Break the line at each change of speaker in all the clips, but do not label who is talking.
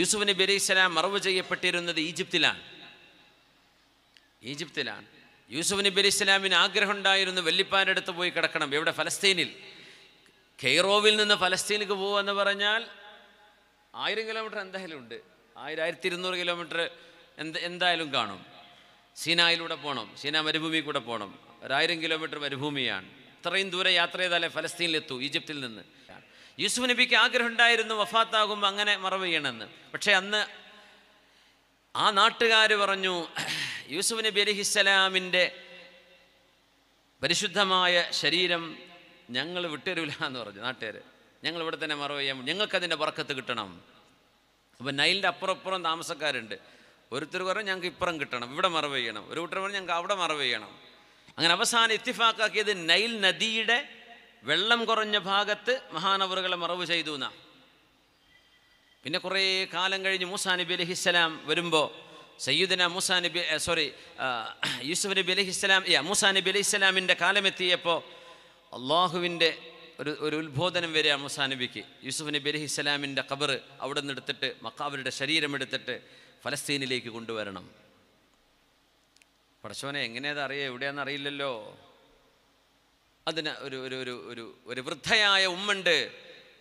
യൂസുഫ് നബി അലൈഹി സ്വലാം മറവ് ചെയ്യപ്പെട്ടിരുന്നത് ഈജിപ്തിലാണ് ഈജിപ്തിലാണ് യൂസുഫ് നബി അലൈഹി സ്വലാമിന് ആഗ്രഹം ഉണ്ടായിരുന്നു വെള്ളിപ്പാൻ്റെ അടുത്ത് പോയി കിടക്കണം എവിടെ ഫലസ്തീനിൽ കെയ്റോവിൽ നിന്ന് ഫലസ്തീനിലേക്ക് പോകുമെന്ന് പറഞ്ഞാൽ ആയിരം കിലോമീറ്റർ എന്തായാലും ഉണ്ട് ആയിരം ആയിരത്തി ഇരുന്നൂറ് കിലോമീറ്റർ എന്ത് എന്തായാലും കാണും സീനായിലൂടെ പോകണം സീന മരുഭൂമി കൂടെ പോകണം ഒരായിരം കിലോമീറ്റർ മരുഭൂമിയാണ് ഇത്രയും ദൂരെ യാത്ര ചെയ്താലേ ഫലസ്തീനിലെത്തൂ ഈജിപ്തിൽ നിന്ന് യൂസുഫ് നബിക്ക് ആഗ്രഹം ഉണ്ടായിരുന്നു വഫാത്താകുമ്പോൾ അങ്ങനെ മറവ് ചെയ്യണമെന്ന് പക്ഷേ അന്ന് ആ നാട്ടുകാർ പറഞ്ഞു യൂസുഫ് നബി അലിഹിസ്സലാമിൻ്റെ പരിശുദ്ധമായ ശരീരം ഞങ്ങൾ വിട്ടരില്ല എന്ന് പറഞ്ഞു നാട്ടുകാർ ഞങ്ങൾ ഇവിടെ തന്നെ മറവ് ചെയ്യാം ഞങ്ങൾക്കതിൻ്റെ പുറക്കത്ത് കിട്ടണം അപ്പം നൈലിൻ്റെ അപ്പുറപ്പുറം താമസക്കാരുണ്ട് ഒരുത്തർ പറഞ്ഞു ഞങ്ങൾക്ക് ഇപ്പുറം കിട്ടണം ഇവിടെ മറവ് ചെയ്യണം ഒരു കൂട്ടർ പറഞ്ഞു ഞങ്ങൾക്ക് അവിടെ മറവ് ചെയ്യണം അങ്ങനെ അവസാനം ഇത്തിഫാക്കാക്കിയത് നൈൽ നദിയുടെ വെള്ളം കുറഞ്ഞ ഭാഗത്ത് മഹാനവറുകളെ മറവ് ചെയ്തു എന്നാ പിന്നെ കുറേ കാലം കഴിഞ്ഞ് മൂസാ നബി അലഹിസ്സലാം വരുമ്പോൾ സയ്യിദന മൂസാ നബി സോറി യൂസുഫ് നബി യാ മൂസാ നബി അലഹിസ്സലാമിൻ്റെ കാലമെത്തിയപ്പോൾ അള്ളാഹുവിൻ്റെ ഒരു ഒരു ഉത്ബോധനം വരിക മൂസാ നബിക്ക് യൂസുഫ് നബി അലഹിസ്സലാമിൻ്റെ കബർ അവിടെ നിന്ന് എടുത്തിട്ട് മക്കാവരുടെ ശരീരം എടുത്തിട്ട് ഫലസ്തീനിലേക്ക് കൊണ്ടുവരണം പടച്ചോനെ എങ്ങനെയാണെന്ന് അറിയാം എവിടെയാണെന്ന് അറിയില്ലല്ലോ അതിന് ഒരു ഒരു ഒരു ഒരു ഒരു വൃദ്ധയായ ഉമ്മുണ്ട്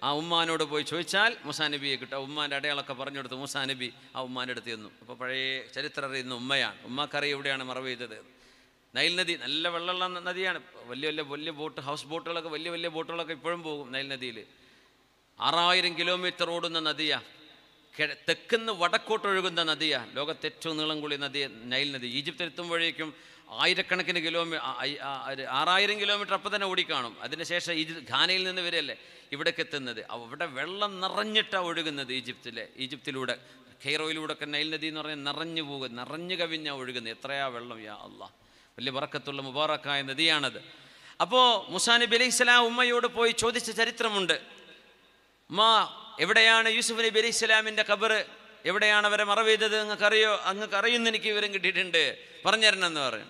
ആ ഉമ്മാനോട് പോയി ചോദിച്ചാൽ മുസാ നബിയെ കിട്ടും ഉമ്മാൻ്റെ അടയാളൊക്കെ പറഞ്ഞു കൊടുത്ത് മുസാ നബി ആ ഉമ്മാൻ്റെ അടുത്ത് ചെന്നു അപ്പോൾ പഴയ ചരിത്രം അറിയുന്ന ഉമ്മയാണ് ഉമ്മക്കറി എവിടെയാണ് മറവ് ചെയ്തത് നൈൽ നദി നല്ല വെള്ളമുള്ള നദിയാണ് വലിയ വലിയ വലിയ ബോട്ട് ഹൗസ് ബോട്ടുകളൊക്കെ വലിയ വലിയ ബോട്ടുകളൊക്കെ ഇപ്പോഴും പോകും നൈൽ നദിയിൽ ആറായിരം കിലോമീറ്റർ ഓടുന്ന നദിയാണ് തെക്കുന്ന് വടക്കോട്ടൊഴുകുന്ന നദിയാണ് ലോകത്തെ ഏറ്റവും നീളം കൂടിയ നദി നൈൽ നദി ഈജിപ്തിൽ എത്തുമ്പോഴേക്കും ആയിരക്കണക്കിന് കിലോമീറ്റർ ആറായിരം കിലോമീറ്റർ അപ്പം തന്നെ ഓടിക്കാണും അതിനുശേഷം ഈജിപ്ത് ഖാനയിൽ നിന്ന് വരെയല്ലേ ഇവിടേക്ക് എത്തുന്നത് അവിടെ വെള്ളം നിറഞ്ഞിട്ടാണ് ഒഴുകുന്നത് ഈജിപ്തിലെ ഈജിപ്തിലൂടെ ഒക്കെ നൈൽ നദി എന്ന് പറഞ്ഞാൽ നിറഞ്ഞു പോകും നിറഞ്ഞു കവിഞ്ഞാണ് ഒഴുകുന്നത് എത്രയാ വെള്ളം യാ അല്ല വലിയ വറക്കത്തുള്ള മുബാറക്കായ നദിയാണത് അപ്പോൾ മുസാ നബി അലൈഹി സ്വലാം ഉമ്മയോട് പോയി ചോദിച്ച ചരിത്രമുണ്ട് മാ എവിടെയാണ് യൂസുഫ് നബി അലി ഇസ്ലാമിൻ്റെ കബർ എവിടെയാണ് അവരെ മറവെയ്തത് അറിയോ അങ്ങക്ക് അറിയുന്ന എനിക്ക് വിവരം കിട്ടിയിട്ടുണ്ട് പറഞ്ഞുതരണം എന്ന് പറയും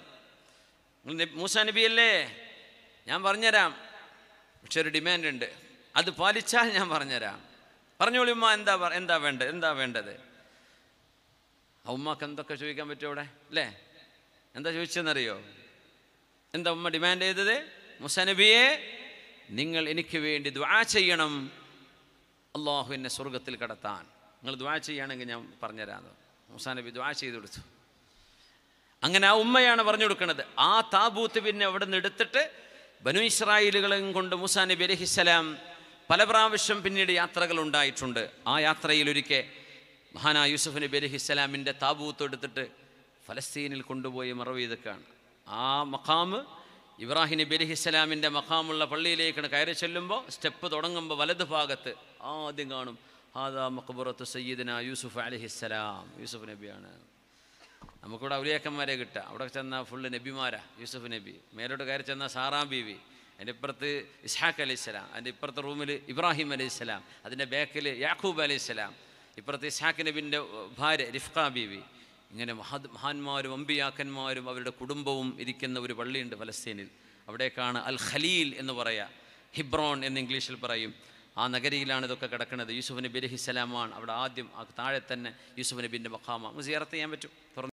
മൂസ അല്ലേ ഞാൻ പറഞ്ഞുതരാം പക്ഷെ ഒരു ഡിമാൻഡ് ഉണ്ട് അത് പാലിച്ചാൽ ഞാൻ പറഞ്ഞുതരാം പറഞ്ഞോളി ഉമ്മ എന്താ എന്താ വേണ്ടത് എന്താ വേണ്ടത് ഉമ്മക്ക് എന്തൊക്കെ ചോദിക്കാൻ പറ്റും അവിടെ അല്ലേ എന്താ ചോദിച്ചെന്നറിയോ എന്താ ഉമ്മ ഡിമാൻഡ് ചെയ്തത് മുസനബിയെ നിങ്ങൾ എനിക്ക് വേണ്ടി ദ്വാ ചെയ്യണം അള്ളാഹു എന്നെ സ്വർഗത്തിൽ കടത്താൻ നിങ്ങൾ ദ്വാ ചെയ്യുകയാണെങ്കിൽ ഞാൻ പറഞ്ഞുതരാം മൂസാ നബി ദ്വാ ചെയ്ത് കൊടുത്തു അങ്ങനെ ആ ഉമ്മയാണ് പറഞ്ഞു കൊടുക്കുന്നത് ആ താബൂത്ത് പിന്നെ അവിടെ നിന്ന് എടുത്തിട്ട് ബനു ഇസ്രായേലുകളെയും കൊണ്ട് മൂസാ നബി അലഹിസ്സലാം പല പ്രാവശ്യം പിന്നീട് യാത്രകൾ ഉണ്ടായിട്ടുണ്ട് ആ യാത്രയിൽ ഒരിക്കൽ മഹാന യൂസുഫ് നബി അലഹിസ്സലാമിൻ്റെ താബൂത്ത് എടുത്തിട്ട് ഫലസ്തീനിൽ കൊണ്ടുപോയി മറവ് ചെയ്തൊക്കെയാണ് ആ മഖാമ് ഇബ്രാഹിം നബി അലഹി ഇസ്ലാമിൻ്റെ മഖാമുള്ള പള്ളിയിലേക്കാണ് കയറി ചെല്ലുമ്പോൾ സ്റ്റെപ്പ് തുടങ്ങുമ്പോൾ വലത് ഭാഗത്ത് ആദ്യം കാണും ഹാദാ മക്ബുറത്ത് സയ്യിദിന യൂസുഫ് അലഹിസ്സലാം യൂസുഫ് നബിയാണ് നമുക്കിവിടെ ഔലിയാക്കന്മാരെ കിട്ടുക അവിടെ ചെന്നാൽ ഫുള്ള് നബിമാരാ യൂസുഫ് നബി മേലോട്ട് കയറി ചെന്ന സാറാം ബീവി അതിൻ്റെ ഇപ്പുറത്ത് ഇസ്ഹാഖ് അലി സ്വലാം അതിൻ്റെ ഇപ്പുറത്ത് റൂമിൽ ഇബ്രാഹിം അലി സ്വലാം അതിൻ്റെ ബാക്കിൽ യാഖൂബ് അലി സ്വലാം ഇപ്പുറത്ത് ഇസ്ഹാഖ് നബിൻ്റെ ഭാര്യ റിഫ്ക ബീവി ഇങ്ങനെ മഹത് മഹാന്മാരും അമ്പിയാക്കന്മാരും അവരുടെ കുടുംബവും ഇരിക്കുന്ന ഒരു പള്ളിയുണ്ട് ഫലസ്തീനിൽ അവിടേക്കാണ് അൽ ഖലീൽ എന്ന് പറയുക ഹിബ്രോൺ എന്ന് ഇംഗ്ലീഷിൽ പറയും ആ നഗരിയിലാണ് ഇതൊക്കെ കിടക്കുന്നത് യൂസുഫ് നബി അലഹിസ്സലാമാണ് അവിടെ ആദ്യം താഴെ തന്നെ യൂസുഫ് നബിൻ്റെ മഖാമ നമുക്ക് ചെയ്യാൻ പറ്റും